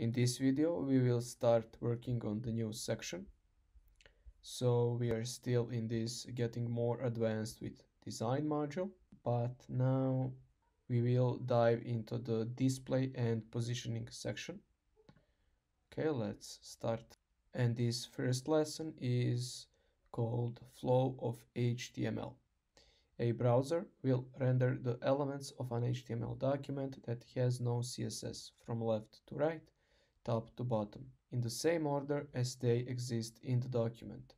In this video, we will start working on the new section. So we are still in this getting more advanced with design module, but now we will dive into the display and positioning section. Okay, let's start. And this first lesson is called Flow of HTML. A browser will render the elements of an HTML document that has no CSS from left to right top to bottom, in the same order as they exist in the document.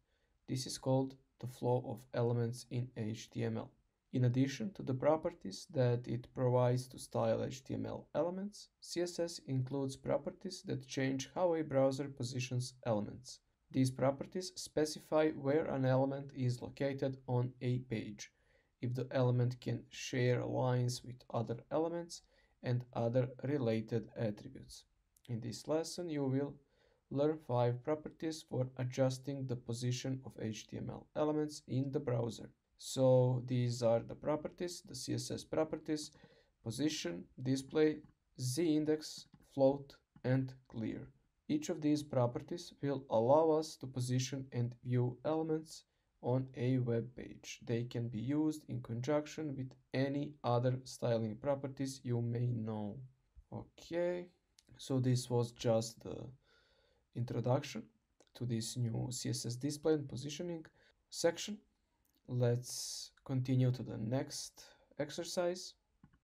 This is called the flow of elements in HTML. In addition to the properties that it provides to style HTML elements, CSS includes properties that change how a browser positions elements. These properties specify where an element is located on a page, if the element can share lines with other elements and other related attributes. In this lesson, you will learn five properties for adjusting the position of HTML elements in the browser. So these are the properties, the CSS properties, position, display, z-index, float, and clear. Each of these properties will allow us to position and view elements on a web page. They can be used in conjunction with any other styling properties you may know. Okay, so this was just the introduction to this new CSS display and positioning section. Let's continue to the next exercise.